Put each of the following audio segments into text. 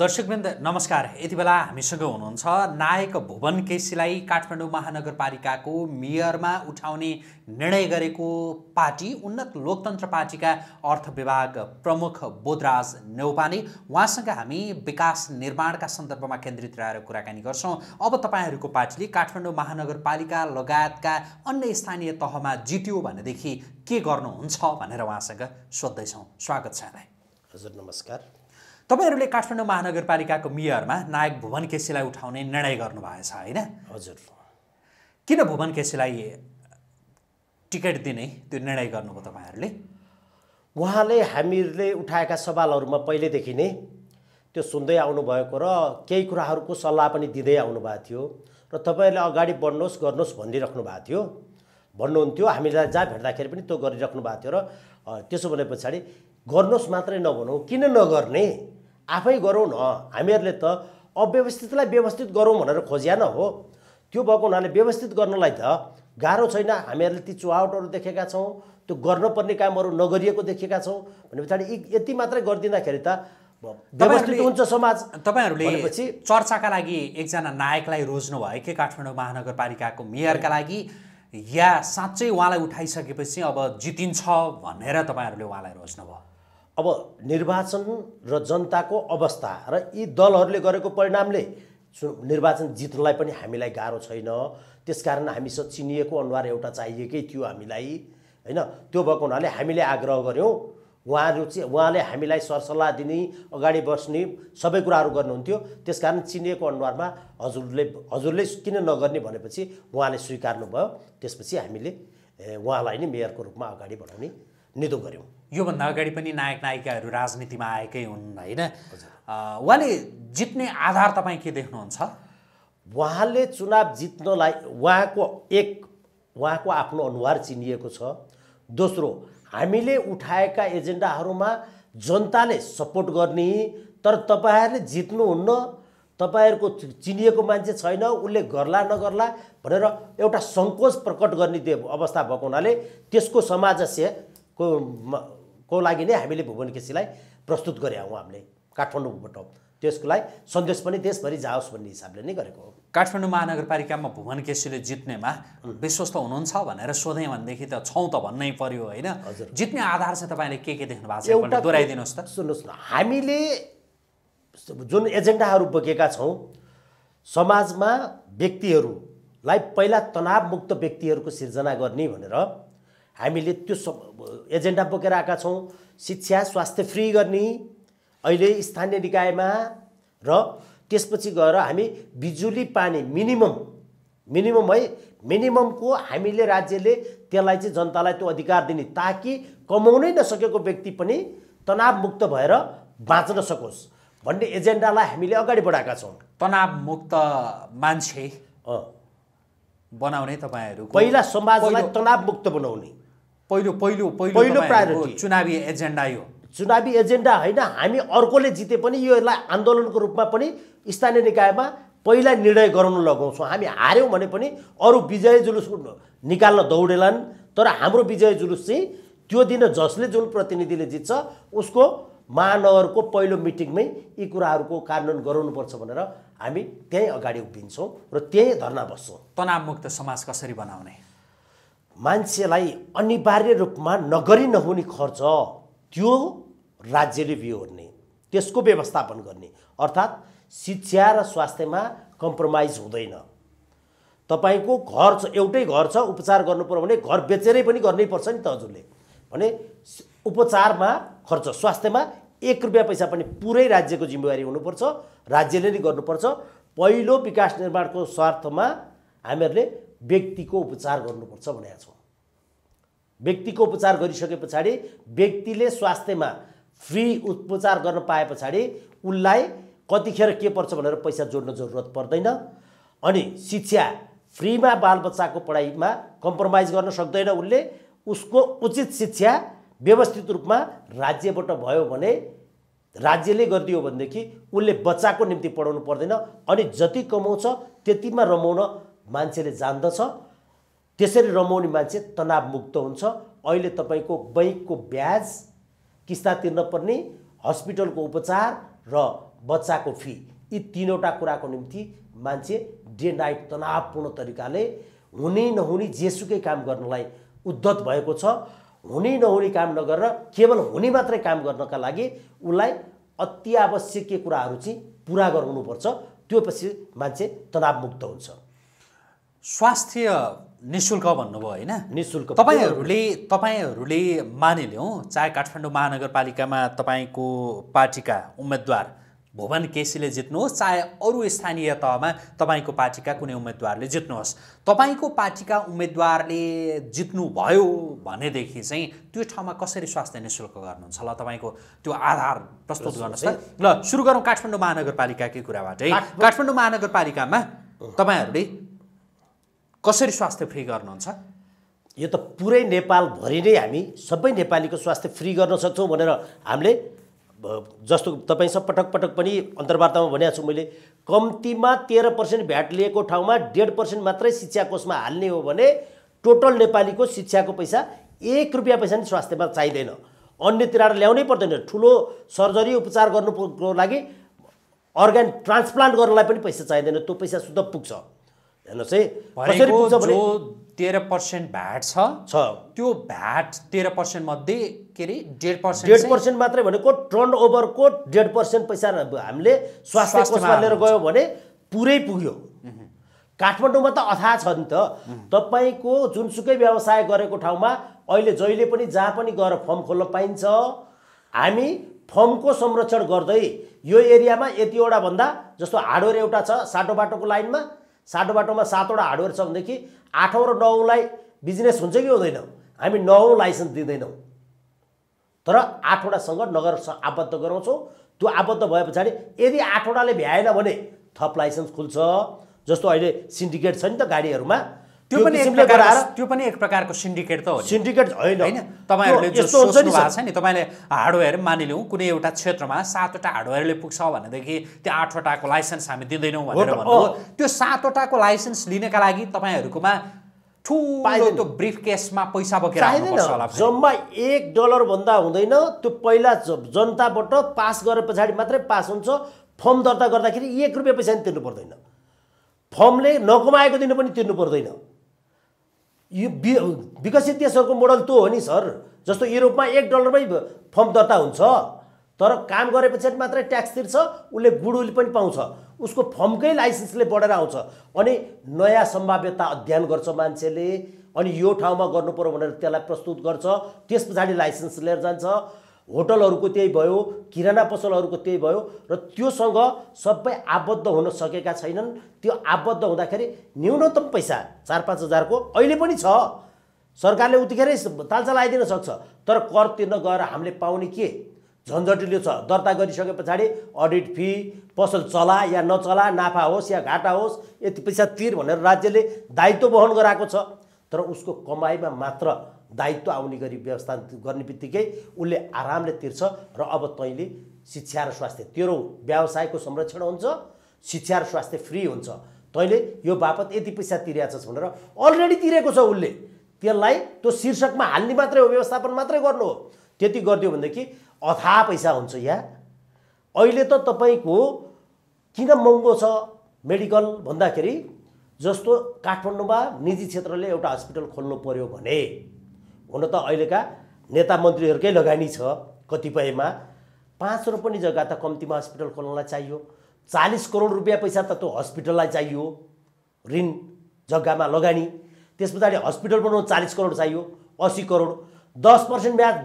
दर्शकवृन्द नमस्कार यति बेला हामीसँग हुनुहुन्छ नायक भुवन केसीलाई काठमाडौँ महानगरपालिकाको मेयरमा उठाउने निर्णय गरेको पार्टी उन्नत लोकतन्त्र पार्टीका अर्थ विभाग प्रमुख बोधराज नेौपाने उहाँसँग हामी विकास निर्माणका सन्दर्भमा केन्द्रित रहेर कुराकानी गर्छौँ अब तपाईँहरूको पार्टीले काठमाडौँ महानगरपालिका लगायतका अन्य स्थानीय तहमा जित्यो भनेदेखि के गर्नुहुन्छ भनेर उहाँसँग सोद्धैछौँ स्वागत छ हजुर नमस्कार तपाईँहरूले काठमाडौँ महानगरपालिकाको मेयरमा नायक भुवन केसीलाई उठाउने निर्णय गर्नुभएछ होइन हजुर किन भुवन केसीलाई टिकट दिने त्यो निर्णय गर्नुभयो तपाईँहरूले उहाँले हामीले उठाएका सवालहरूमा पहिल्यैदेखि नै त्यो सुन्दै आउनुभएको र केही कुराहरूको सल्लाह पनि दिँदै आउनुभएको थियो र तपाईँहरूले अगाडि बढ्नुहोस् गर्नुहोस् भनिराख्नु भएको थियो भन्नुहुन्थ्यो हामीलाई जहाँ भेट्दाखेरि पनि त्यो गरिराख्नु भएको थियो र त्यसो भने पछाडि गर्नुहोस् मात्रै नभनौँ किन नगर्ने आफै गरौँ न हामीहरूले त अव्यवस्थितलाई व्यवस्थित गरौँ भनेर खोज्या न हो त्यो भएको हुनाले व्यवस्थित गर्नलाई त गाह्रो छैन हामीहरूले ती चुहावटहरू देखेका छौँ त्यो गर्नुपर्ने कामहरू नगरिएको देखेका छौँ भने पछाडि यति मात्रै गरिदिँदाखेरि त व्यवस्थित हुन्छ समाज तपाईँहरूले चर्चाका लागि एकजना नायकलाई रोज्नु भयो कि काठमाडौँ महानगरपालिकाको मेयरका लागि या साँच्चै उहाँलाई उठाइसकेपछि अब जितिन्छ भनेर तपाईँहरूले उहाँलाई रोज्नु भयो अब निर्वाचन र जनताको अवस्था र यी दलहरूले गरेको परिणामले निर्वाचन जित्नलाई पनि हामीलाई गाह्रो छैन त्यसकारण हामीसँग चिनिएको अनुहार एउटा चाहिएकै थियो हामीलाई होइन त्यो भएको हुनाले हामीले आग्रह गऱ्यौँ उहाँहरू चाहिँ उहाँले हामीलाई सरसल्लाह दिने अगाडि बस्ने सबै कुराहरू गर्नुहुन्थ्यो त्यसकारण चिनिएको अनुहारमा हजुरले हजुरले किन नगर्ने भनेपछि उहाँले स्वीकार्नुभयो त्यसपछि हामीले उहाँलाई नै मेयरको रूपमा अगाडि बढाउने निदो गऱ्यौँ योभन्दा अगाडि पनि नायक नायिकाहरू राजनीतिमा आएकै हुन् होइन उहाँले जित्ने आधार तपाईँ के देख्नुहुन्छ उहाँले चुनाव जित्नलाई उहाँको एक उहाँको आफ्नो अनुहार चिनिएको छ दोस्रो हामीले उठाएका एजेन्डाहरूमा जनताले सपोर्ट गर्ने तर तपाईँहरूले जित्नुहुन्न तपाईँहरूको चिनिएको मान्छे छैन उसले गर्ला नगर्ला भनेर एउटा सङ्कोच प्रकट गर्ने अवस्था भएको हुनाले त्यसको समाजस्य को को लागि नै हामीले भुवन केसीलाई प्रस्तुत गरे हौँ हामीले काठमाडौँबाट त्यसको लागि सन्देश पनि देशभरि जाओस् भन्ने हिसाबले नै गरेको हो काठमाडौँ महानगरपालिकामा भुवन केसीले जित्नेमा विश्वस्त हुनुहुन्छ भनेर सोधेँ भनेदेखि त छौँ त भन्नै पर्यो होइन हजुर जित्ने आधार चाहिँ तपाईँले के के देख्नु भएको छ दोहोऱ्याइदिनुहोस् त सुन्नुहोस् न हामीले जुन एजेन्डाहरू बोकेका छौँ समाजमा व्यक्तिहरूलाई पहिला तनावमुक्त व्यक्तिहरूको सिर्जना गर्ने भनेर हामीले त्यो सब एजेन्डा बोकेर आएका छौँ शिक्षा स्वास्थ्य फ्री गर्ने अहिले स्थानीय निकायमा र त्यसपछि गएर हामी बिजुली पानी मिनिमम मिनिमम है मिनिममको हामीले राज्यले त्यसलाई चाहिँ जनतालाई त्यो अधिकार दिने ताकि कमाउनै नसकेको व्यक्ति पनि तनावमुक्त भएर बाँच्न सकोस् भन्ने एजेन्डालाई हामीले अगाडि बढाएका छौँ तनावमुक्त मान्छे बनाउने तपाईँहरू पहिला समाजलाई तनावमुक्त बनाउने पहिलो पहिलो पहिलो प्रायोरिटी चुनावी एजेन्डा यो चुनावी एजेन्डा होइन हामी अर्कोले जिते पनि यसलाई आन्दोलनको रूपमा पनि स्थानीय निकायमा पहिला निर्णय गराउन लगाउँछौँ हामी हार्यौँ भने पनि अरू विजय जुलुस निकाल्न दौडेलान् तर हाम्रो विजय जुलुस चाहिँ त्यो दिन जसले जुन प्रतिनिधिले जित्छ उसको महानगरको पहिलो मिटिङमै यी कुराहरूको कार्यान्वयन गराउनुपर्छ भनेर हामी त्यहीँ अगाडि उभिन्छौँ र त्यहीँ धर्ना बस्छौँ तनावमुक्त समाज कसरी बनाउने मान्छेलाई अनिवार्य रूपमा नगरी नहुने खर्च त्यो राज्यले बिहोर्ने त्यसको व्यवस्थापन गर्ने अर्थात् शिक्षा र स्वास्थ्यमा कम्प्रोमाइज हुँदैन तपाईँको घर छ एउटै घर छ उपचार गर्नु पऱ्यो भने घर बेचेरै पनि गर्नै पर्छ नि त हजुरले भने उपचारमा खर्च स्वास्थ्यमा एक रुपियाँ पैसा पनि पुरै राज्यको जिम्मेवारी हुनुपर्छ राज्यले नै गर्नुपर्छ पहिलो विकास निर्माणको स्वार्थमा हामीहरूले व्यक्तिको उपचार गर्नुपर्छ भनेका छौँ व्यक्तिको उपचार गरिसके पछाडि व्यक्तिले स्वास्थ्यमा फ्री उपचार गर्न पाए पछाडि उसलाई कतिखेर के पर्छ भनेर पैसा जोड्न जरुरत पर्दैन अनि शिक्षा फ्रीमा बालबच्चाको पढाइमा कम्प्रोमाइज गर्न सक्दैन उसले उसको उचित शिक्षा व्यवस्थित रूपमा राज्यबाट भयो भने राज्यले गरिदियो भनेदेखि उसले बच्चाको निम्ति पढाउनु पर्दैन अनि जति कमाउँछ त्यतिमा रमाउन मान्छेले जान्दछ त्यसरी रमाउने मान्छे तनावमुक्त हुन्छ अहिले तपाईँको बैङ्कको ब्याज किस्ता तिर्नपर्ने हस्पिटलको उपचार र बच्चाको फी यी तिनवटा कुराको निम्ति मान्छे डे नाइट तनावपूर्ण तरिकाले हुने नहुने जेसुकै काम गर्नलाई उद्धत भएको छ हुने नहुने काम नगरेर केवल हुने मात्रै काम गर्नका लागि उसलाई अत्यावश्यकीय कुराहरू चाहिँ पुरा गराउनुपर्छ त्यो पछि मान्छे तनावमुक्त हुन्छ स्वास्थ्य नि शुल्क भन्नुभयो होइन नि शुल्क तपाईँहरूले तपाईँहरूले मानिलिउँ चाहे काठमाडौँ महानगरपालिकामा तपाईँको पार्टीका उम्मेद्वार भुवन केसीले जित्नुहोस् चाहे अरू स्थानीय तहमा तपाईँको पार्टीका कुनै उम्मेद्वारले जित्नुहोस् तपाईँको पार्टीका उम्मेद्वारले जित्नुभयो भनेदेखि चाहिँ त्यो ठाउँमा कसरी स्वास्थ्य नि शुल्क गर्नुहुन्छ ल तपाईँको त्यो आधार प्रस्तुत गर्नुहोस् है ल सुरु गरौँ काठमाडौँ महानगरपालिकाकै कुराबाट है काठमाडौँ महानगरपालिकामा तपाईँहरूले कसरी स्वास्थ्य फ्री गर्नुहुन्छ यो त पुरै नेपालभरि नै हामी सबै नेपालीको स्वास्थ्य फ्री गर्न सक्छौँ भनेर हामीले जस्तो तपाईँसँग पटक पटक पनि अन्तर्वार्तामा भनेको छु मैले कम्तीमा तेह्र पर्सेन्ट भ्याट लिएको ठाउँमा डेढ पर्सेन्ट मात्रै शिक्षा कोषमा हाल्ने हो भने टोटल नेपालीको शिक्षाको पैसा एक रुपियाँ पैसा नि स्वास्थ्यमा चाहिँदैन अन्यतिर ल्याउनै पर्दैन ठुलो सर्जरी उपचार गर्नुको लागि अर्ग्यान ट्रान्सप्लान्ट गर्नलाई पनि पैसा चाहिँदैन त्यो पैसा शुद्ध पुग्छ हेर्नुहोस् है कसरी पुग्छ भने तेह्र पर्सेन्ट भ्याट छ त्यो भ्याट तेह्र पर्सेन्ट मध्ये के अरे डेढ पर्सेन्ट डेढ पर्सेन्ट मात्रै भनेको टर्न ओभरको डेढ पर्सेन्ट पैसा हामीले स्वास्थ्य कोषमा लिएर गयो भने पुरै पुग्यो काठमाडौँमा त अथाह छ नि त तपाईँको जुनसुकै व्यवसाय गरेको ठाउँमा अहिले जहिले पनि जहाँ पनि गएर फर्म खोल्न पाइन्छ हामी फर्मको संरक्षण गर्दै यो एरियामा यतिवटा भन्दा जस्तो हार्डवेयर एउटा छ साटो बाटोको लाइनमा साटो बाटोमा सातवटा हार्डवेयर छ भनेदेखि आठौँ र नौलाई बिजनेस हुन्छ कि हुँदैन हामी नौ लाइसेन्स दिँदैनौँ तर आठवटासँग नगर आबद्ध गराउँछौँ त्यो आबद्ध भए पछाडि यदि आठवटाले भ्याएन भने थप लाइसेन्स खुल्छ जस्तो अहिले सिन्डिकेट छ नि त गाडीहरूमा त्यो पनि एक प्रकार त्यो पनि एक प्रकारको सिन्डिकेट त हो सिन्डिकेट होइन होइन तपाईँहरूले जो सोच्नु भएको छ नि तपाईँले हार्डवेयर मानिलिउँ कुनै एउटा क्षेत्रमा सातवटा हार्डवेयरले पुग्छ भनेदेखि त्यो आठवटाको लाइसेन्स हामी दिँदैनौँ भनेर भन्नु त्यो सातवटाको लाइसेन्स लिनका लागि तपाईँहरूकोमा ठुलो त्यो ब्रिफ केसमा पैसा बोकेर जम्मा एक डलरभन्दा हुँदैन त्यो पहिला जनताबाट पास गरे पछाडि मात्रै पास हुन्छ फर्म दर्ता गर्दाखेरि एक रुपियाँ पैसा नि तिर्नु पर्दैन फर्मले नकमाएको दिन पनि तिर्नु पर्दैन यो विकसित देशहरूको मोडल त्यो हो नि सर जस्तो युरोपमा एक डलरमै फर्म दर्ता हुन्छ तर काम गरे पछाडि मात्रै ट्याक्स तिर्छ उसले गुडविल पनि पाउँछ उसको फर्मकै लाइसेन्सले बढेर आउँछ अनि नयाँ सम्भाव्यता अध्ययन गर्छ मान्छेले अनि यो ठाउँमा गर्नु पऱ्यो भनेर त्यसलाई प्रस्तुत गर्छ त्यस पछाडि लाइसेन्स लिएर जान्छ होटलहरूको त्यही भयो किराना पसलहरूको त्यही भयो र त्योसँग सबै आबद्ध हुन सकेका छैनन् त्यो आबद्ध हुँदाखेरि न्यूनतम पैसा चार पाँच हजारको अहिले पनि छ सरकारले उतिखेरै तालचा लगाइदिन सक्छ तर कर तिर्न गएर हामीले पाउने के झन्झटिलो छ दर्ता गरिसके पछाडि अडिट फी पसल चला या नचला नाफा होस् या घाटा होस् यति पैसा तिर भनेर राज्यले दायित्व वहन गराएको छ तर उसको कमाइमा मात्र दायित्व आउने गरी व्यवस्था गर्ने बित्तिकै उसले आरामले तिर्छ र अब तैँले शिक्षा र स्वास्थ्य तेरो व्यवसायको संरक्षण हुन्छ शिक्षा र स्वास्थ्य फ्री हुन्छ तैँले यो बापत यति पैसा तिरेछस् भनेर अलरेडी तिरेको छ उसले त्यसलाई त्यो शीर्षकमा हाल्ने मात्रै हो व्यवस्थापन मात्रै गर्नु हो त्यति गरिदियो भनेदेखि अथा पैसा हुन्छ या अहिले त तपाईँको किन महँगो छ मेडिकल भन्दाखेरि जस्तो काठमाडौँमा निजी क्षेत्रले एउटा हस्पिटल खोल्नु पऱ्यो भने हुन त अहिलेका नेता मन्त्रीहरूकै लगानी छ कतिपयमा पाँच रोपनी जग्गा त कम्तीमा हस्पिटल खोल्नलाई चाहियो चालिस करोड रुपियाँ पैसा त त्यो हस्पिटललाई चाहियो ऋण जग्गामा लगानी त्यस पछाडि हस्पिटल बनाउनु चालिस करोड चाहियो असी करोड दस पर्सेन्ट ब्याज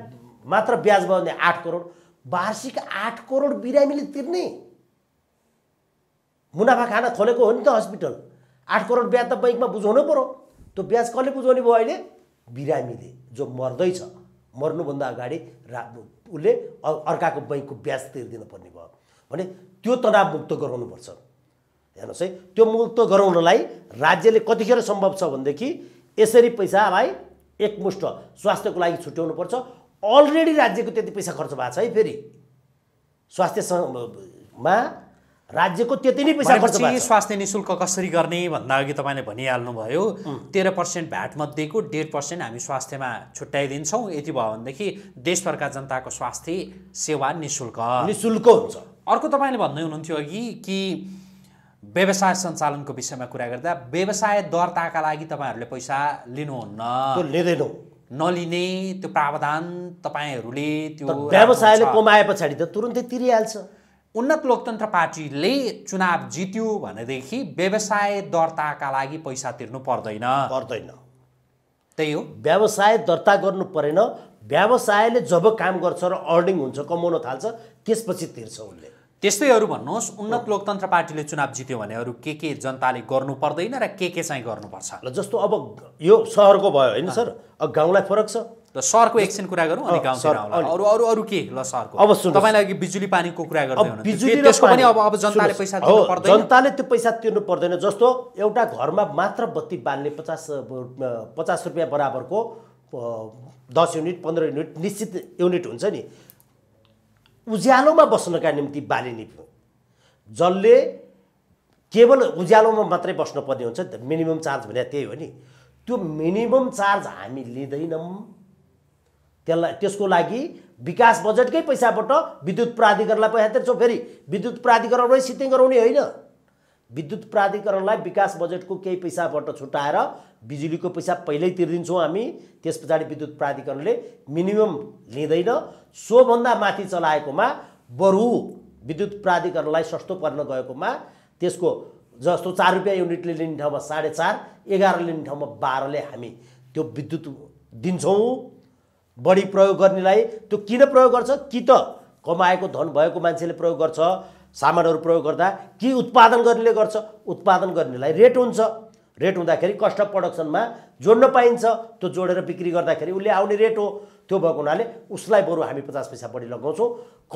मात्र ब्याज भयो भने आठ करोड वार्षिक आठ करोड बिरामीले तिर्ने मुनाफा खान खोलेको हो नि त हस्पिटल आठ करोड ब्याज त बैङ्कमा बुझाउनु पऱ्यो त्यो ब्याज कसले बुझाउने भयो अहिले बिरामीले जो मर्दैछ मर्नुभन्दा अगाडि रा उसले अर्काको बैङ्कको ब्याज तिर्दिनु पर्ने भयो भने त्यो तनावमुक्त गराउनुपर्छ हेर्नुहोस् है त्यो मुक्त गराउनलाई राज्यले कतिखेर सम्भव छ भनेदेखि यसरी पैसालाई एकमुष्ट स्वास्थ्यको लागि छुट्याउनु पर्छ अलरेडी राज्यको त्यति पैसा खर्च भएको छ है फेरि स्वास्थ्यमा राज्यको त्यति नै पैसा खर्च स्वास्थ्य निशुल्क कसरी गर्ने भन्दा अघि तपाईँले भनिहाल्नुभयो तेह्र पर्सेन्ट भ्याट मध्येको डेढ पर्सेन्ट हामी स्वास्थ्यमा छुट्याइदिन्छौँ यति भयो भनेदेखि देशभरका जनताको स्वास्थ्य सेवा निशुल्क निशुल्क हुन्छ अर्को तपाईँले भन्दै हुनुहुन्थ्यो अघि कि व्यवसाय सञ्चालनको विषयमा कुरा गर्दा व्यवसाय दर्ताका लागि तपाईँहरूले पैसा लिनुहुन्न लिँदैनौ नलिने त्यो प्रावधान तपाईँहरूले त्यो व्यवसायले कमाए पछाडि त तुरुन्तै तिरिहाल्छ उन्नत लोकतन्त्र पार्टीले चुनाव जित्यो भनेदेखि व्यवसाय दर्ताका लागि पैसा तिर्नु पर्दैन पर्दैन त्यही हो व्यवसाय दर्ता गर्नु परेन व्यवसायले जब काम गर्छ र अर्निङ हुन्छ कमाउन थाल्छ त्यसपछि तिर्छ उनले त्यस्तैहरू भन्नुहोस् उन्नत लोकतन्त्र पार्टीले चुनाव जित्यो भने अरू के के जनताले गर्नु पर्दैन र के के चाहिँ गर्नुपर्छ जस्तो अब यो सहरको भयो होइन सर गाउँलाई फरक छ ल सरको कुरा गरौँ अनि अरू अरू अरू के ल सरको अब तपाईँलाई बिजुली पानीको कुरा गर्दै बिजुली पनि अब अब जनताले पैसा तिर्नु पर्दैन जनताले त्यो पैसा तिर्नु पर्दैन जस्तो एउटा घरमा मात्र बत्ती बाल्ने पचास पचास रुपियाँ बराबरको दस युनिट पन्ध्र युनिट निश्चित युनिट हुन्छ नि उज्यालोमा बस्नका निम्ति बालिने जसले केवल उज्यालोमा मात्रै बस्नुपर्ने हुन्छ मिनिमम चार्ज भने त्यही हो नि त्यो मिनिमम चार्ज हामी लिँदैनौँ त्यसलाई त्यसको लागि विकास बजेटकै पैसाबाट विद्युत प्राधिकरणलाई पैसा तिर्छौँ फेरि विद्युत प्राधिकरणलाई सिटिङ गराउने होइन विद्युत प्राधिकरणलाई विकास बजेटको केही पैसाबाट छुट्याएर बिजुलीको पैसा पहिल्यै तिरिदिन्छौँ हामी त्यस पछाडि विद्युत प्राधिकरणले मिनिमम लिँदैन सोभन्दा माथि चलाएकोमा बरु विद्युत प्राधिकरणलाई सस्तो पर्न गएकोमा त्यसको जस्तो चार रुपियाँ युनिटले लिने ठाउँमा साढे चार एघार लिने ठाउँमा बाह्रले हामी त्यो विद्युत दिन्छौँ बढी प्रयोग गर्नेलाई त्यो किन प्रयोग गर्छ कि त कमाएको धन भएको मान्छेले प्रयोग गर्छ सामानहरू प्रयोग गर्दा कि उत्पादन गर्नेले गर्छ उत्पादन गर्नेलाई रेट हुन्छ रेट हुँदाखेरि कस्ट अफ प्रडक्सनमा जोड्न पाइन्छ त्यो जोडेर बिक्री गर्दाखेरि उसले आउने रेट हो त्यो भएको हुनाले उसलाई बरु हामी पचास पैसा बढी लगाउँछौँ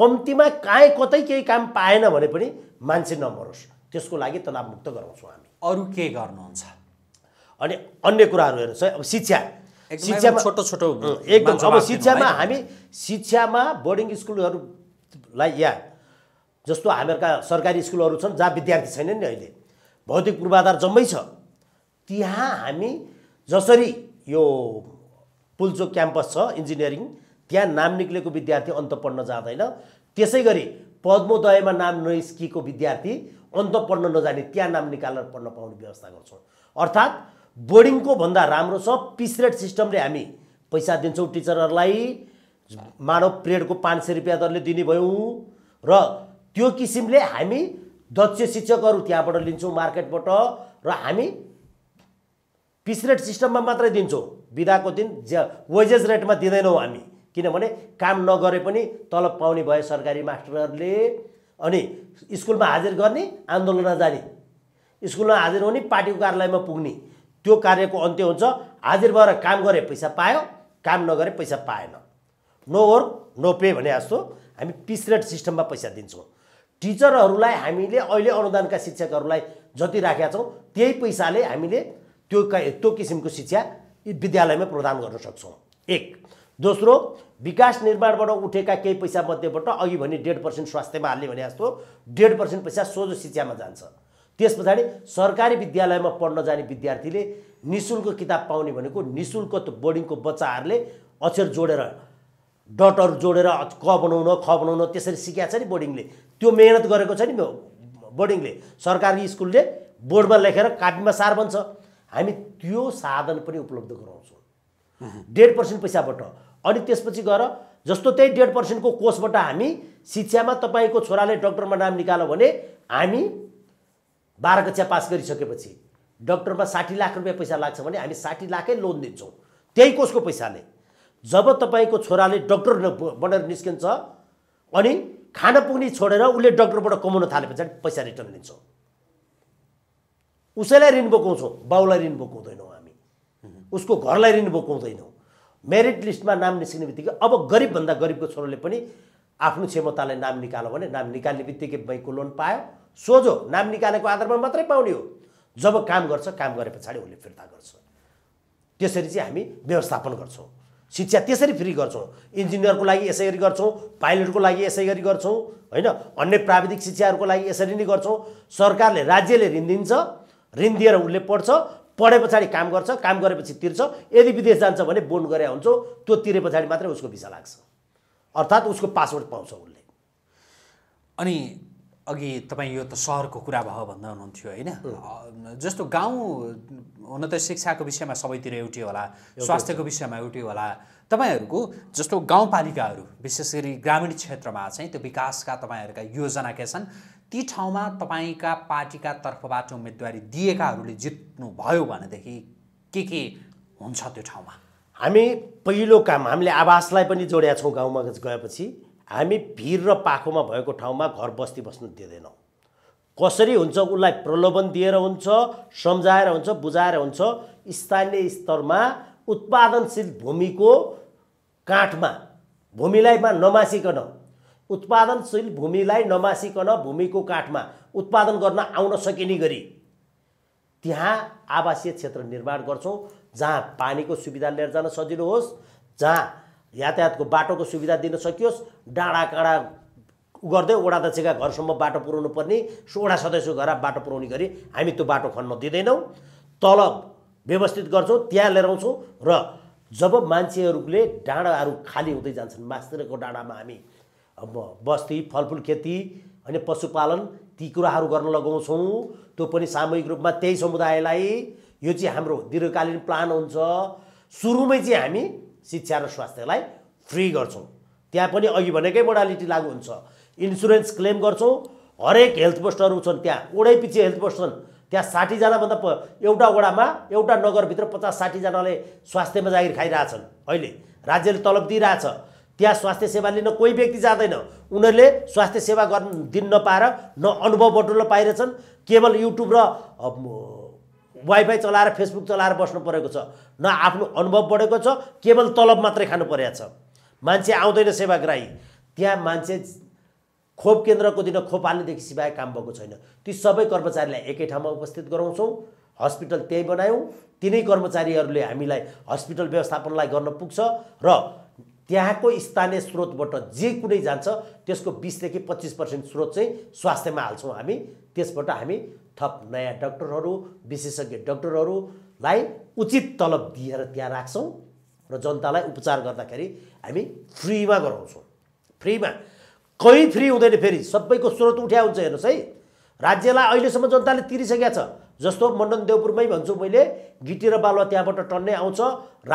कम्तीमा काहीँ कतै केही काम पाएन भने पनि मान्छे नमरोस् त्यसको लागि तनावमुक्त गराउँछौँ हामी अरू के गर्नुहुन्छ अनि अन्य कुराहरू हेर्नुहोस् है अब शिक्षा शिक्षामा छोटो छोटो एकदम अब शिक्षामा हामी शिक्षामा बोर्डिङ स्कुलहरूलाई या जस्तो हामीहरूका सरकारी स्कुलहरू छन् जहाँ विद्यार्थी छैनन् नि अहिले भौतिक पूर्वाधार जम्मै छ त्यहाँ हामी जसरी यो पुल्चोक क्याम्पस छ इन्जिनियरिङ त्यहाँ नाम निक्लेको विद्यार्थी अन्त पढ्न जाँदैन त्यसै गरी पद्मोदयमा नाम नस्किएको विद्यार्थी अन्त पढ्न नजाने त्यहाँ नाम निकालेर पढ्न पाउने व्यवस्था गर्छौँ अर्थात् बोर्डिङको भन्दा राम्रो छ पिसरेट सिस्टमले हामी पैसा दिन्छौँ टिचरहरूलाई मानव पिरियडको पाँच सय रुपियाँ दरले दिने भयौँ र त्यो किसिमले हामी दक्ष शिक्षकहरू त्यहाँबाट लिन्छौँ मार्केटबाट र हामी पिसरेट सिस्टममा मात्रै दिन्छौँ बिदाको दिन ज्या वेजेस रेटमा दिँदैनौँ हामी किनभने काम नगरे पनि तलब पाउने भयो सरकारी मास्टरहरूले अनि स्कुलमा हाजिर गर्ने आन्दोलनमा जाने स्कुलमा हाजिर हुने पार्टीको कार्यालयमा पुग्ने त्यो कार्यको अन्त्य हुन्छ हाजिर भएर काम गरे पैसा पायो काम नगरे पैसा पाएन नो वर्क नो पे भने जस्तो हामी रेट सिस्टममा पैसा दिन्छौँ टिचरहरूलाई हामीले अहिले अनुदानका शिक्षकहरूलाई जति राखेका छौँ त्यही पैसाले हामीले त्यो त्यो किसिमको शिक्षा विद्यालयमा प्रदान गर्न सक्छौँ एक दोस्रो विकास निर्माणबाट उठेका केही पैसा मध्येबाट अघि भने डेढ पर्सेन्ट स्वास्थ्यमा हाल्ने भने जस्तो डेढ पर्सेन्ट पैसा सोझो शिक्षामा जान्छ त्यस पछाडि सरकारी विद्यालयमा पढ्न जाने विद्यार्थीले नि शुल्क किताब पाउने भनेको नि शुल्क बोर्डिङको बच्चाहरूले अक्षर जोडेर डटहरू जोडेर क बनाउन ख बनाउन त्यसरी सिकाएको छ नि बोर्डिङले त्यो मेहनत गरेको छ नि बोर्डिङले सरकारी स्कुलले बोर्डमा लेखेर कापीमा सार बन्छ हामी त्यो साधन पनि उपलब्ध गराउँछौँ डेढ पर्सेन्ट पैसाबाट अनि त्यसपछि गएर जस्तो त्यही डेढ पर्सेन्टको कोर्सबाट हामी शिक्षामा तपाईँको छोराले डक्टरमा नाम निकाल्यो भने हामी बाह्र कक्षा पास गरिसकेपछि डक्टरमा साठी लाख रुपियाँ पैसा लाग्छ भने हामी साठी लाखै लोन दिन्छौँ त्यही कोषको पैसाले जब तपाईँको छोराले डक्टर बनेर निस्किन्छ अनि खान पुग्ने छोडेर उसले डक्टरबाट कमाउन थाले पछाडि पैसा रिटर्न लिन्छौँ उसैलाई ऋण बोकाउँछौँ बाउलाई ऋण बोकाउँदैनौँ हामी उसको घरलाई ऋण बोकाउँदैनौँ मेरिट लिस्टमा नाम निस्किने बित्तिकै अब गरिबभन्दा गरिबको छोरोले पनि आफ्नो क्षमतालाई नाम निकाल्यो भने नाम निकाल्ने बित्तिकै बैङ्कको लोन पायो सोझो नाम निकालेको आधारमा मात्रै पाउने हो जब काम गर्छ काम गरे पछाडि उसले फिर्ता गर्छ त्यसरी चाहिँ हामी व्यवस्थापन गर्छौँ शिक्षा त्यसरी फ्री गर्छौँ इन्जिनियरको लागि यसै गरी गर्छौँ पाइलटको लागि यसै गरी गर्छौँ होइन अन्य प्राविधिक शिक्षाहरूको लागि यसरी नै गर्छौँ सरकारले राज्यले ऋण दिन्छ ऋण दिएर उसले पढ्छ पढे पछाडि काम गर्छ काम गरेपछि तिर्छ यदि विदेश जान्छ भने बोन्ड गरे हुन्छौँ त्यो तिरे पछाडि मात्रै उसको भिसा लाग्छ अर्थात् उसको पासवर्ड पाउँछ उसले अनि अघि तपाईँ यो त सहरको कुरा भयो भन्दा हुनुहुन्थ्यो होइन जस्तो गाउँ हुन त शिक्षाको विषयमा सबैतिर एउटै होला स्वास्थ्यको विषयमा एउटै होला तपाईँहरूको जस्तो गाउँपालिकाहरू विशेष गरी ग्रामीण क्षेत्रमा चाहिँ त्यो विकासका तपाईँहरूका योजना के छन् ती ठाउँमा तपाईँका पार्टीका तर्फबाट उम्मेदवारी दिएकाहरूले जित्नुभयो भनेदेखि के के हुन्छ त्यो ठाउँमा हामी पहिलो काम हामीले आवासलाई पनि जोडेका छौँ गाउँमा गएपछि हामी भिर र पाखोमा भएको ठाउँमा घर बस्ती बस्न दिँदैनौँ कसरी हुन्छ उसलाई प्रलोभन दिएर हुन्छ सम्झाएर हुन्छ बुझाएर हुन्छ स्थानीय स्तरमा उत्पादनशील भूमिको काठमा भूमिलाईमा नमासिकन उत्पादनशील भूमिलाई नमासिकन भूमिको काठमा उत्पादन गर्न आउन सकिने गरी त्यहाँ आवासीय क्षेत्र निर्माण गर्छौँ जहाँ पानीको सुविधा लिएर जान सजिलो होस् जहाँ यातायातको बाटोको सुविधा दिन सकियोस् डाँडा काँडा गर्दै दक्षका घरसम्म बाटो पुर्याउनु पर्ने सोडा सदस्यको घर बाटो पुर्याउने गरी हामी त्यो बाटो खन्न दिँदैनौँ तलब व्यवस्थित गर्छौँ त्यहाँ लिएर आउँछौँ र जब मान्छेहरूले डाँडाहरू खाली हुँदै जान्छन् मास्तिरको डाँडामा हामी अब बस्ती फलफुल खेती अनि पशुपालन ती कुराहरू गर्न लगाउँछौँ त्यो पनि सामूहिक रूपमा त्यही समुदायलाई यो चाहिँ हाम्रो दीर्घकालीन प्लान हुन्छ सुरुमै चाहिँ हामी शिक्षा र स्वास्थ्यलाई फ्री गर्छौँ त्यहाँ पनि अघि भनेकै मोडालिटी लागु हुन्छ इन्सुरेन्स क्लेम गर्छौँ हरेक हेल्थ पोस्टहरू छन् त्यहाँ ओडै पछि हेल्थ पोस्ट छन् त्यहाँ साठीजनाभन्दा प एउटा वडामा एउटा नगरभित्र पचास साठीजनाले स्वास्थ्यमा जागिर खाइरहेछन् अहिले राज्यले तलब दिइरहेछ त्यहाँ स्वास्थ्य सेवा लिन कोही व्यक्ति जाँदैन उनीहरूले स्वास्थ्य सेवा गर्न दिन नपाएर न अनुभव बटुल्न पाइरहेछन् केवल युट्युब र वाइफाई चलाएर फेसबुक चलाएर बस्नु परेको छ न आफ्नो अनुभव बढेको छ केवल तलब मात्रै खानु परेको छ मान्छे आउँदैन सेवाग्राही त्यहाँ मान्छे खोप केन्द्रको दिन खोप हाल्नेदेखि सिवाय काम भएको छैन ती सबै कर्मचारीलाई एकै ठाउँमा उपस्थित गराउँछौँ हस्पिटल त्यही बनायौँ तिनै कर्मचारीहरूले हामीलाई हस्पिटल व्यवस्थापनलाई गर्न पुग्छ र त्यहाँको स्थानीय स्रोतबाट जे कुनै जान्छ त्यसको बिसदेखि पच्चिस पर्सेन्ट स्रोत चाहिँ स्वास्थ्यमा हाल्छौँ हामी त्यसबाट हामी थप नयाँ डक्टरहरू विशेषज्ञ डक्टरहरूलाई उचित तलब दिएर त्यहाँ राख्छौँ र जनतालाई उपचार गर्दाखेरि हामी फ्रीमा गराउँछौँ फ्रीमा कहीँ फ्री हुँदैन फेरि सबैको स्रोत उठ्या हुन्छ हेर्नुहोस् है राज्यलाई अहिलेसम्म जनताले तिरिसकेका छ जस्तो मण्डन देवपुरमै भन्छु मैले गिटी र बालुवा त्यहाँबाट टन्नै आउँछ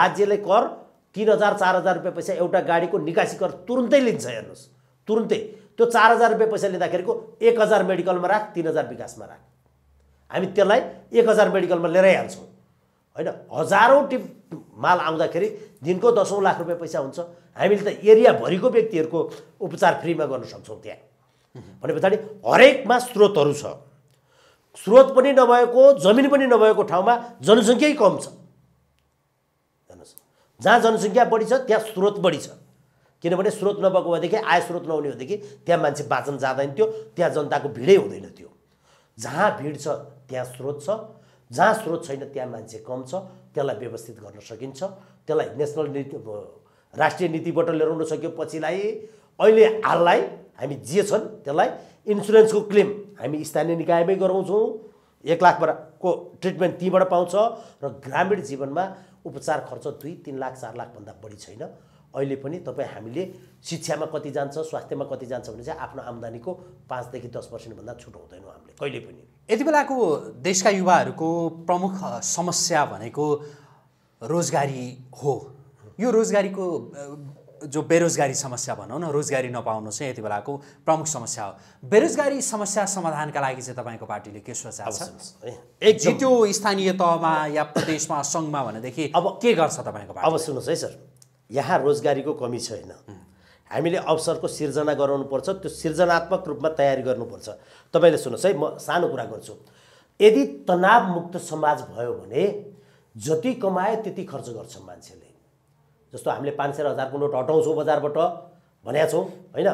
राज्यले कर तिन हजार चार हजार रुपियाँ पैसा एउटा गाडीको निकासी कर तुरुन्तै लिन्छ हेर्नुहोस् तुरुन्तै त्यो चार हजार रुपियाँ पैसा लिँदाखेरिको एक हजार मेडिकलमा राख तिन हजार विकासमा राख हामी त्यसलाई एक हजार मेडिकलमा लिएरै हाल्छौँ होइन हजारौँ टिप माल आउँदाखेरि दिनको दसौँ लाख रुपियाँ पैसा हुन्छ हामीले त एरियाभरिको व्यक्तिहरूको उपचार फ्रीमा गर्न सक्छौँ त्यहाँ भने पछाडि हरेकमा स्रोतहरू छ स्रोत पनि नभएको जमिन पनि नभएको ठाउँमा जनसङ्ख्यै कम छ हेर्नुहोस् जहाँ जनसङ्ख्या बढी छ त्यहाँ स्रोत बढी छ किनभने स्रोत नभएको भएदेखि आय स्रोत नहुने भएदेखि त्यहाँ मान्छे बाँच्न जाँदैन थियो त्यहाँ जनताको भिडै हुँदैन थियो जहाँ भिड छ त्यहाँ स्रोत छ जहाँ स्रोत छैन त्यहाँ मान्छे कम छ त्यसलाई व्यवस्थित गर्न सकिन्छ त्यसलाई नेसनल नीति राष्ट्रिय नीतिबाट लिएर आउन सक्यो पछिलाई अहिले हाललाई हामी जे छन् त्यसलाई इन्सुरेन्सको क्लेम हामी स्थानीय निकायमै गराउँछौँ एक लाखबाट ट्रिटमेन्ट तीबाट पाउँछ र ग्रामीण जीवनमा उपचार खर्च दुई तिन लाख चार लाखभन्दा बढी छैन अहिले पनि तपाईँ हामीले शिक्षामा कति जान्छ स्वास्थ्यमा कति जान्छ भने चाहिँ आफ्नो आम्दानीको पाँचदेखि दस पर्सेन्टभन्दा छुट हुँदैनौँ हामीले कहिले पनि यति बेलाको देशका युवाहरूको प्रमुख समस्या भनेको रोजगारी हो यो रोजगारीको जो बेरोजगारी समस्या भनौँ न रोजगारी नपाउनु चाहिँ यति बेलाको प्रमुख समस्या हो बेरोजगारी समस्या समाधानका लागि चाहिँ तपाईँको पार्टीले के सोचा छ एक त्यो स्थानीय तहमा या प्रदेशमा सङ्घमा भनेदेखि अब के गर्छ तपाईँको अब सुन्नुहोस् है सर यहाँ रोजगारीको कमी छैन हामीले अवसरको सिर्जना गराउनुपर्छ त्यो सिर्जनात्मक रूपमा तयारी गर्नुपर्छ तपाईँले सुन्नुहोस् है म सानो कुरा गर्छु यदि तनावमुक्त समाज भयो भने जति कमाए त्यति खर्च गर्छ मान्छेले जस्तो हामीले पाँच सय हजारको नोट हटाउँछौँ बजारबाट भनेका छौँ होइन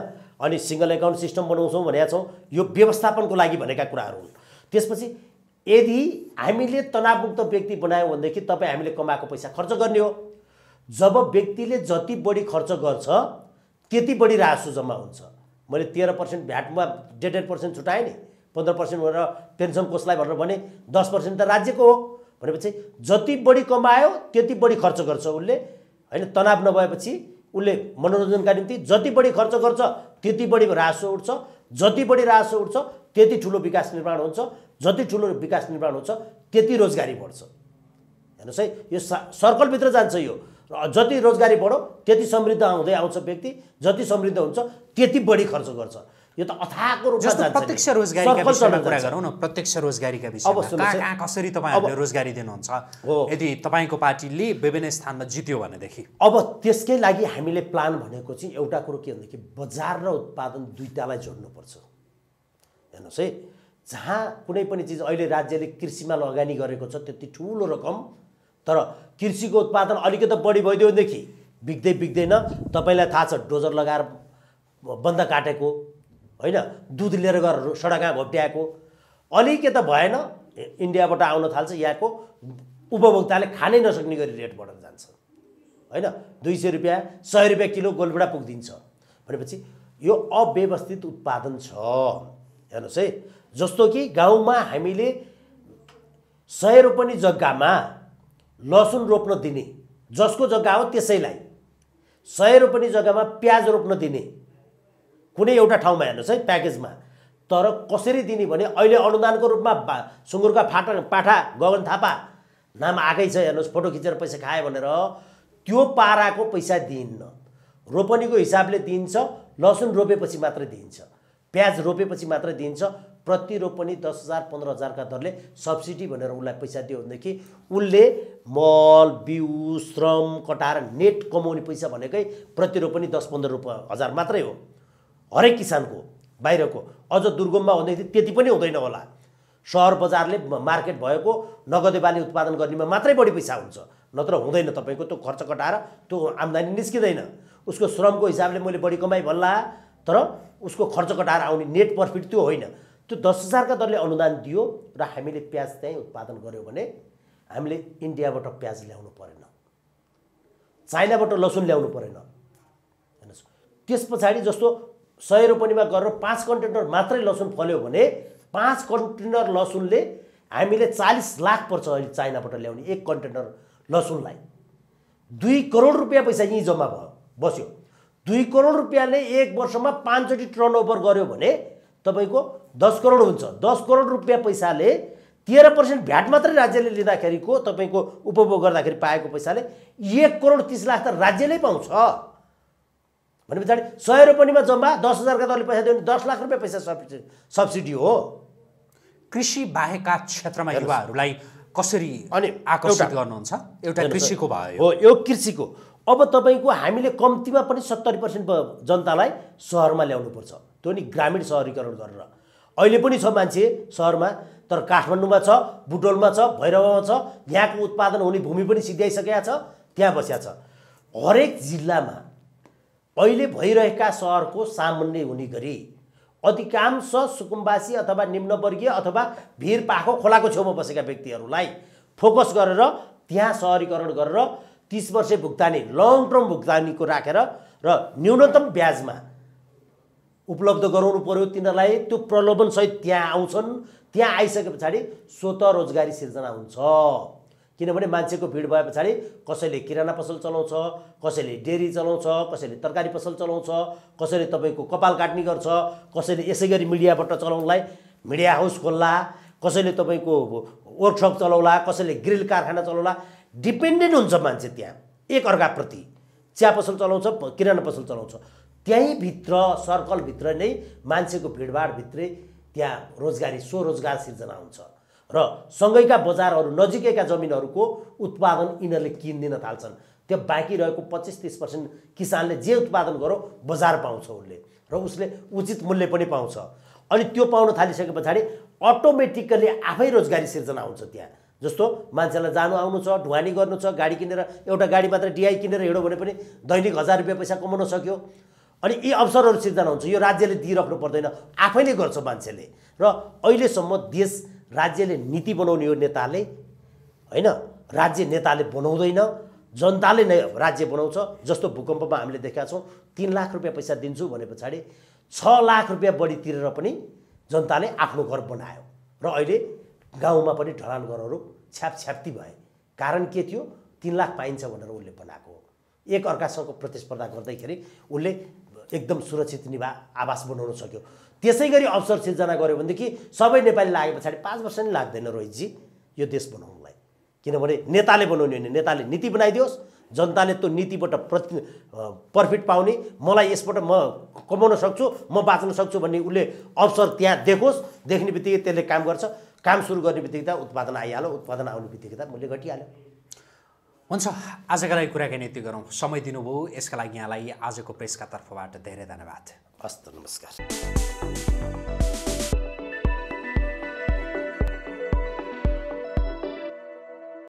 अनि सिङ्गल एकाउन्ट सिस्टम बनाउँछौँ भनेका छौँ यो व्यवस्थापनको लागि भनेका कुराहरू हुन् त्यसपछि यदि हामीले तनावमुक्त व्यक्ति बनायौँ भनेदेखि तपाईँ हामीले कमाएको पैसा खर्च गर्ने हो जब व्यक्तिले जति बढी खर्च गर्छ त्यति बढी राजस्व जम्मा हुन्छ मैले तेह्र पर्सेन्ट भ्याटमा डेढ डेढ पर्सेन्ट छुट्याएँ नि पन्ध्र पर्सेन्ट भनेर पेन्सन कोषलाई भनेर भने दस पर्सेन्ट त राज्यको हो भनेपछि जति बढी कमायो त्यति बढी खर्च गर्छ उसले होइन तनाव नभएपछि उसले मनोरञ्जनका निम्ति जति बढी खर्च गर्छ त्यति बढी रासो उठ्छ जति बढी रासो उठ्छ त्यति ठुलो विकास निर्माण हुन्छ जति ठुलो विकास निर्माण हुन्छ त्यति रोजगारी बढ्छ हेर्नुहोस् है यो सर्कलभित्र जान्छ यो जति रोजगारी बढो त्यति समृद्ध आउँदै आउँछ व्यक्ति जति समृद्ध हुन्छ त्यति बढी खर्च गर्छ यो त अथाको रूपमा प्रत्यक्ष रोजगारीका कुरा गरौँ न प्रत्यक्ष रोजगारीका विषयमा कहाँ कसरी तपाईँहरूले रोजगारी दिनुहुन्छ यदि तपाईँको पार्टीले विभिन्न स्थानमा जित्यो भनेदेखि अब त्यसकै लागि हामीले प्लान भनेको चाहिँ एउटा कुरो के भनेदेखि बजार र उत्पादन दुइटालाई जोड्नुपर्छ हेर्नुहोस् है जहाँ कुनै पनि चिज अहिले राज्यले कृषिमा लगानी गरेको छ त्यति ठुलो रकम तर कृषिको उत्पादन अलिकति बढी भइदियो भनेदेखि बिग्दै बिग्दैन तपाईँलाई थाहा छ डोजर लगाएर बन्द काटेको होइन दुध लिएर गएर सडकमा घोप्ट्याएको त भएन इन्डियाबाट आउन थाल्छ यहाँको उपभोक्ताले खानै नसक्ने गरी रेट बढेर जान्छ होइन दुई सय रुपियाँ सय रुपियाँ किलो गोलबेडा पुगिदिन्छ भनेपछि यो अव्यवस्थित उत्पादन छ हेर्नुहोस् है जस्तो कि गाउँमा हामीले सय रोपनी जग्गामा लसुन रोप्न दिने जसको जग्गा हो त्यसैलाई सय रोपनी जग्गामा प्याज रोप्न दिने कुनै एउटा ठाउँमा हेर्नुहोस् है प्याकेजमा तर कसरी दिने भने अहिले अनुदानको रूपमा सुँगुरका फाटा पाठा गगन थापा नाम आएकै छ हेर्नुहोस् फोटो खिचेर पैसा खायो भनेर त्यो पाराको पैसा दिइन्न रोपनीको हिसाबले दिइन्छ लसुन रोपेपछि मात्रै दिइन्छ प्याज रोपेपछि मात्रै दिइन्छ प्रति पनि दस हजार पन्ध्र हजारका दरले सब्सिडी भनेर उसलाई पैसा दियो भनेदेखि उसले मल बिउ श्रम कटाएर नेट कमाउने पैसा भनेकै प्रति पनि दस पन्ध्र रुपियाँ हजार मात्रै हो हरेक किसानको बाहिरको अझ दुर्गममा हुँदाखेरि त्यति पनि हुँदैन होला सहर बजारले मार्केट भएको नगदे बाली उत्पादन गर्नेमा मात्रै बढी पैसा हुन्छ नत्र हुँदैन तपाईँको त्यो खर्च कटाएर त्यो आम्दानी निस्किँदैन उसको श्रमको हिसाबले मैले बढी कमाइ भन्ला तर उसको खर्च कटाएर आउने नेट प्रफिट त्यो होइन त्यो दस हजारका दरले अनुदान दियो र हामीले प्याज त्यहीँ उत्पादन गऱ्यो भने हामीले इन्डियाबाट प्याज ल्याउनु परेन चाइनाबाट लसुन ल्याउनु परेन हेर्नुहोस् त्यस पछाडि जस्तो सय रोपनीमा गरेर पाँच कन्टेनर मात्रै लसुन फल्यो भने पाँच कन्टेनर लसुनले हामीले चालिस लाख पर्छ अहिले चाइनाबाट ल्याउने एक कन्टेनर लसुनलाई दुई करोड रुपियाँ पैसा यहीँ जम्मा भयो बस्यो दुई करोड रुपियाँले एक वर्षमा पाँचचोटि टर्नओभर गऱ्यो भने तपाईँको दस करोड हुन्छ दस करोड रुपियाँ पैसाले तेह्र पर्सेन्ट भ्याट मात्रै राज्यले लिँदाखेरिको तपाईँको उपभोग गर्दाखेरि पाएको पैसाले एक करोड तिस लाख त राज्यले पाउँछ भने पछाडि सय रोपनीमा जम्मा दस हजारका गर्दा पैसा दियो भने दस लाख रुपियाँ पैसा सब्सिडी सब्सिडी हो कृषि बाहेकका क्षेत्रमा युवाहरूलाई कसरी अनि आकर्षित गर्नुहुन्छ एउटा कृषिको भयो हो यो कृषिको अब तपाईँको हामीले कम्तीमा पनि सत्तरी पर्सेन्ट जनतालाई सहरमा ल्याउनुपर्छ त्यो नि ग्रामीण सहरीकरण गरेर अहिले पनि छ मान्छे सहरमा तर काठमाडौँमा छ बुटोलमा छ भैरवमा छ यहाँको उत्पादन हुने भूमि पनि सिद्ध्याइसकेका छ त्यहाँ बसिया छ हरेक जिल्लामा अहिले भइरहेका सहरको सामान्य हुने गरी अधिकांश सुकुम्बासी अथवा निम्नवर्गीय अथवा भिर पाखो खोलाको छेउमा बसेका व्यक्तिहरूलाई फोकस गरेर त्यहाँ सहरीकरण गरेर तिस वर्ष भुक्तानी लङ टर्म भुक्तानीको राखेर र न्यूनतम ब्याजमा उपलब्ध गराउनु पऱ्यो तिनीहरूलाई त्यो प्रलोभनसहित त्यहाँ आउँछन् त्यहाँ आइसके पछाडि स्वत रोजगारी सिर्जना हुन्छ किनभने मान्छेको भिड भए पछाडि कसैले किराना पसल चलाउँछ कसैले डेरी चलाउँछ कसैले तरकारी पसल चलाउँछ कसैले तपाईँको कपाल काट्ने गर्छ कसैले यसै गरी मिडियाबाट चलाउनलाई मिडिया हाउस खोल्ला कसैले तपाईँको वर्कसप चलाउला कसैले ग्रिल कारखाना चलाउला डिपेन्डेन्ट हुन्छ मान्छे त्यहाँ एक अर्काप्रति चिया पसल चलाउँछ किराना पसल चलाउँछ त्यहीँभित्र सर्कलभित्र नै मान्छेको भिडभाडभित्रै त्यहाँ रोजगारी स्वरोजगार सिर्जना हुन्छ र सँगैका बजारहरू नजिकैका जमिनहरूको उत्पादन यिनीहरूले किनिदिन थाल्छन् त्यो बाँकी रहेको पच्चिस तिस पर्सेन्ट किसानले जे उत्पादन गरौँ बजार पाउँछ उसले र उसले उचित मूल्य पनि पाउँछ अनि त्यो पाउन थालिसके पछाडि अटोमेटिकल्ली आफै रोजगारी सिर्जना हुन्छ त्यहाँ जस्तो मान्छेलाई जानु आउनु छ ढुवानी गर्नु छ गाडी किनेर एउटा गाडी मात्र डिआई किनेर हिँड्यो भने पनि दैनिक हजार रुपियाँ पैसा कमाउन सक्यो अनि यी अवसरहरू सिर्जना हुन्छ यो राज्यले दिइराख्नु पर्दैन आफैले गर्छ मान्छेले र अहिलेसम्म देश राज्यले नीति बनाउने यो नेताले होइन राज्य नेताले बनाउँदैन जनताले नै राज्य बनाउँछ जस्तो भूकम्पमा हामीले देखेका छौँ तिन लाख रुपियाँ पैसा दिन्छु भने पछाडि छ लाख रुपियाँ बढी तिरेर पनि जनताले आफ्नो घर बनायो र अहिले गाउँमा पनि ढलान घरहरू छ्याप्ती भए कारण के थियो तिन लाख पाइन्छ भनेर उसले बनाएको हो एक अर्कासँगको प्रतिस्पर्धा गर्दाखेरि उसले एकदम सुरक्षित निभा आवास बनाउन सक्यो त्यसै गरी अवसर सिर्जना गऱ्यो भनेदेखि सबै नेपाली लागे पछाडि पाँच वर्ष नै लाग्दैन रोहितजी यो देश बनाउनुलाई किनभने नेताले बनाउने होइन नेताले नीति बनाइदियोस् जनताले त्यो नीतिबाट प्रति प्रफिट पाउने मलाई यसबाट म कमाउन सक्छु म बाँच्न सक्छु भन्ने उसले अवसर त्यहाँ देखोस् देख्ने बित्तिकै त्यसले काम गर्छ काम सुरु गर्ने बित्तिकै त उत्पादन आइहाल्यो उत्पादन आउने बित्तिकै त मैले घटिहाल्यो हुन्छ आजका लागि कुराकानी यति गरौँ समय दिनुभयो यसका लागि यहाँलाई आजको प्रेसका तर्फबाट धेरै धन्यवाद हस्त नमस्कार